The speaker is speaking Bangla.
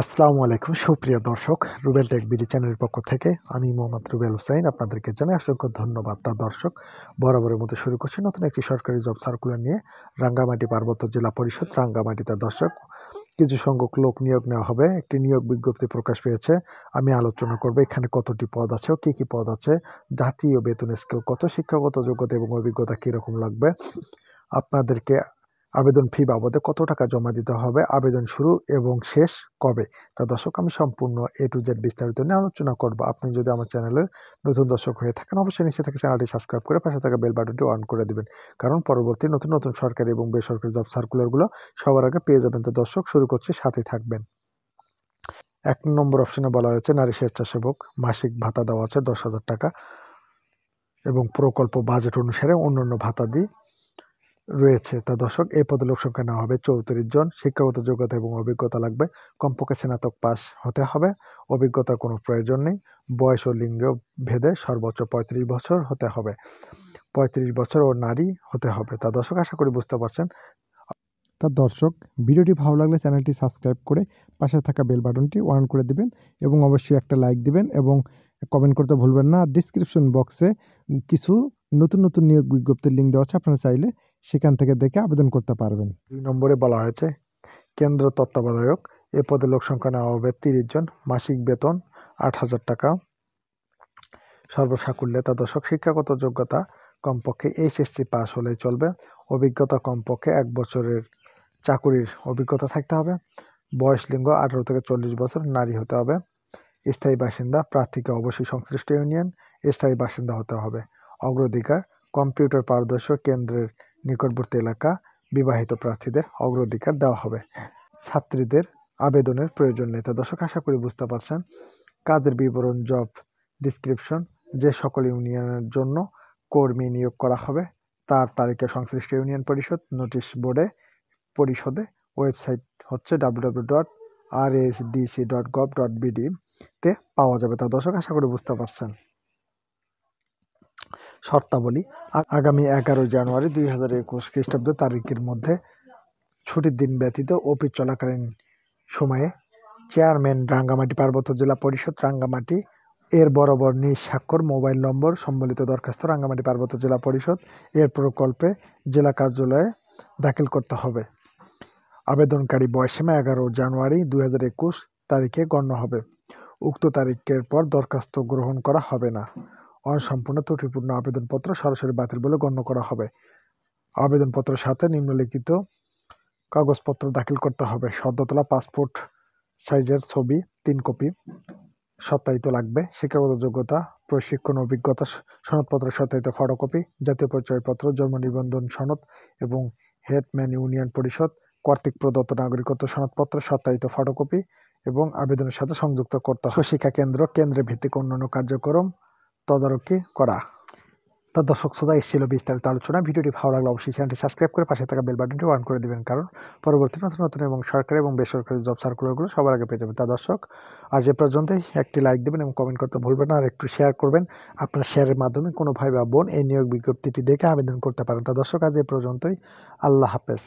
আসসালামু আলাইকুম সুপ্রিয় দর্শক রুবেল টেক বিডি চ্যানেলের পক্ষ থেকে আমি মোহাম্মদ রুবেল হুসাইন আপনাদেরকে জানাই অসংখ্য ধন্যবাদ তা দর্শক বরাবরের মতো শুরু করছি নতুন একটি সরকারি জব সার্কুলার নিয়ে রাঙ্গামাটি পার্বত্য জেলা পরিষদ রাঙ্গামাটি তার দর্শক কিছু সংখ্যক লোক নিয়োগ নেওয়া হবে একটি নিয়োগ বিজ্ঞপ্তি প্রকাশ পেয়েছে আমি আলোচনা করব এখানে কতটি পদ আছে ও কী কী পদ আছে জাতীয় বেতন স্কেল কত শিক্ষাগত যোগ্যতা এবং অভিজ্ঞতা কীরকম লাগবে আপনাদেরকে আবেদন ফি বাবদে কত টাকা জমা দিতে হবে আবেদন শুরু এবং শেষ কবে তা দর্শক আমি সম্পূর্ণ এ টু জেড বিস্তারিত নিয়ে আলোচনা করব আপনি যদি আমার চ্যানেলে নতুন দর্শক হয়ে থাকেন অবশ্যই নিচে থেকে চ্যানেলটি সাবস্ক্রাইব করে পাশে থাকা বেল বাটনটি অন করে দেবেন কারণ পরবর্তী নতুন নতুন সরকারি এবং বেসরকারি জব সার্কুলারগুলো সবার আগে পেয়ে যাবেন তো দর্শক শুরু করছি সাথে থাকবেন এক নম্বর অপশনে বলা হয়েছে নারী স্বেচ্ছাসেবক মাসিক ভাতা দেওয়া আছে দশ হাজার টাকা এবং প্রকল্প বাজেট অনুসারে অন্যান্য ভাতা দিয়ে রয়েছে তা দর্শক এই পদে লোক সংখ্যা নেওয়া হবে চৌত্রিশ জন শিক্ষাগত যোগ্যতা এবং অভিজ্ঞতা লাগবে কমপক্ষে স্নাতক পাস হতে হবে অভিজ্ঞতার কোনো প্রয়োজন নেই বয়স ও লিঙ্গ ভেদে সর্বোচ্চ ৩৫ বছর হতে হবে ৩৫ বছর ও নারী হতে হবে তা দর্শক আশা করি বুঝতে পারছেন তা দর্শক ভিডিওটি ভালো লাগলে চ্যানেলটি সাবস্ক্রাইব করে পাশে থাকা বেল বাটনটি অন করে দিবেন এবং অবশ্যই একটা লাইক দিবেন এবং কমেন্ট করতে ভুলবেন না ডিসক্রিপশন বক্সে কিছু নতুন নতুন নিয়োগ বিজ্ঞপ্তির লিঙ্ক দেওয়া আছে আপনারা চাইলে সেখান থেকে দেখে আবেদন করতে পারবেন দুই নম্বরে বলা হয়েছে কেন্দ্র তত্ত্বাবধায়ক এ পদে লোক সংখ্যা নেওয়া হবে তিরিশ জন মাসিক বেতন আট হাজার টাকা সর্বসাকুল্যে তা দর্শক শিক্ষাগত যোগ্যতা কমপক্ষে এইচএসসি পাস হলেই চলবে অভিজ্ঞতা কমপক্ষে এক বছরের চাকুরির অভিজ্ঞতা থাকতে হবে বয়স লিঙ্গ আঠারো থেকে চল্লিশ বছর নারী হতে হবে স্থায়ী বাসিন্দা প্রার্থীকে অবশ্যই সংশ্লিষ্ট ইউনিয়ন স্থায়ী বাসিন্দা হতে হবে অগ্রাধিকার কম্পিউটার পারদর্শক কেন্দ্রের নিকটবর্তী এলাকা বিবাহিত প্রার্থীদের অগ্রাধিকার দেওয়া হবে ছাত্রীদের আবেদনের প্রয়োজন নেই তা দর্শক আশা করি বুঝতে পারছেন কাজের বিবরণ জব ডিসক্রিপশন যে সকল ইউনিয়নের জন্য কর্মী নিয়োগ করা হবে তার তারিখে সংশ্লিষ্ট ইউনিয়ন পরিষদ নোটিশ বোর্ডে পরিষদে ওয়েবসাইট হচ্ছে W W W dot R S DC dot gov dot BD তে পাওয়া যাবে তা দর্শক আশা করি বুঝতে পারছেন শর্তাবলী আগামী এগারো জানুয়ারি দুই হাজার একুশ খ্রিস্টাব্দ তারিখের মধ্যে ছুটির দিন ব্যতীত অফিস চলাকালীন সময়ে চেয়ারম্যান রাঙ্গামাটি পার্বত্য জেলা পরিষদ রাঙ্গামাটি এর বরাবর নিজ স্বাক্ষর মোবাইল নম্বর সম্বলিত দরখাস্ত রাঙ্গামাটি পার্বত্য জেলা পরিষদ এর প্রকল্পে জেলা কার্যালয়ে দাখিল করতে হবে আবেদনকারী বয়সীমা এগারো জানুয়ারি দুই তারিখে গণ্য হবে উক্ত তারিখের পর দরখাস্ত গ্রহণ করা হবে না অসম্পূর্ণ ত্রুটিপূর্ণ আবেদনপত্র সরাসরি বাতিল বলে গণ্য করা হবে আবেদনপত্রের সাথে নিম্নলিখিত কাগজপত্র দাখিল করতে হবে সদ্যতলা পাসপোর্ট সাইজের ছবি তিন কপি সত্যায়িত লাগবে শিক্ষাগত যোগ্যতা প্রশিক্ষণ অভিজ্ঞতা সনদপত্র সত্যায়িত ফটোকপি জাতীয় পরিচয়পত্র জন্ম নিবন্ধন সনদ এবং হেডম্যান ইউনিয়ন পরিষদ কর্তৃক প্রদত্ত নাগরিকত্ব সনদপত্র সত্যায়িত ফটোকপি এবং আবেদনের সাথে সংযুক্ত করতে হবে শিক্ষা কেন্দ্র কেন্দ্রে ভিত্তিক অন্যান্য কার্যক্রম তদারকি করা তা দর্শক শ্রোতা এসেছিল বিস্তারিত আলোচনা ভিডিওটি ভালো লাগলে অবশ্যই চ্যানেলটি সাবস্ক্রাইব করে পাশে থাকা বেল বাটনটি অন করে দেবেন কারণ পরবর্তী নতুন নতুন এবং সরকারি এবং বেসরকারি জব সার্কুলারগুলো সবার আগে পেয়ে যাবেন তা দর্শক আজ এ পর্যন্তই একটি লাইক দেবেন এবং কমেন্ট করতে ভুলবেন না আর একটু শেয়ার করবেন আপনার শেয়ারের মাধ্যমে কোনো ভাই বা বোন এই নিয়োগ বিজ্ঞপ্তিটি দেখে আবেদন করতে পারেন তা দর্শক আজ এ পর্যন্তই আল্লাহ হাফেজ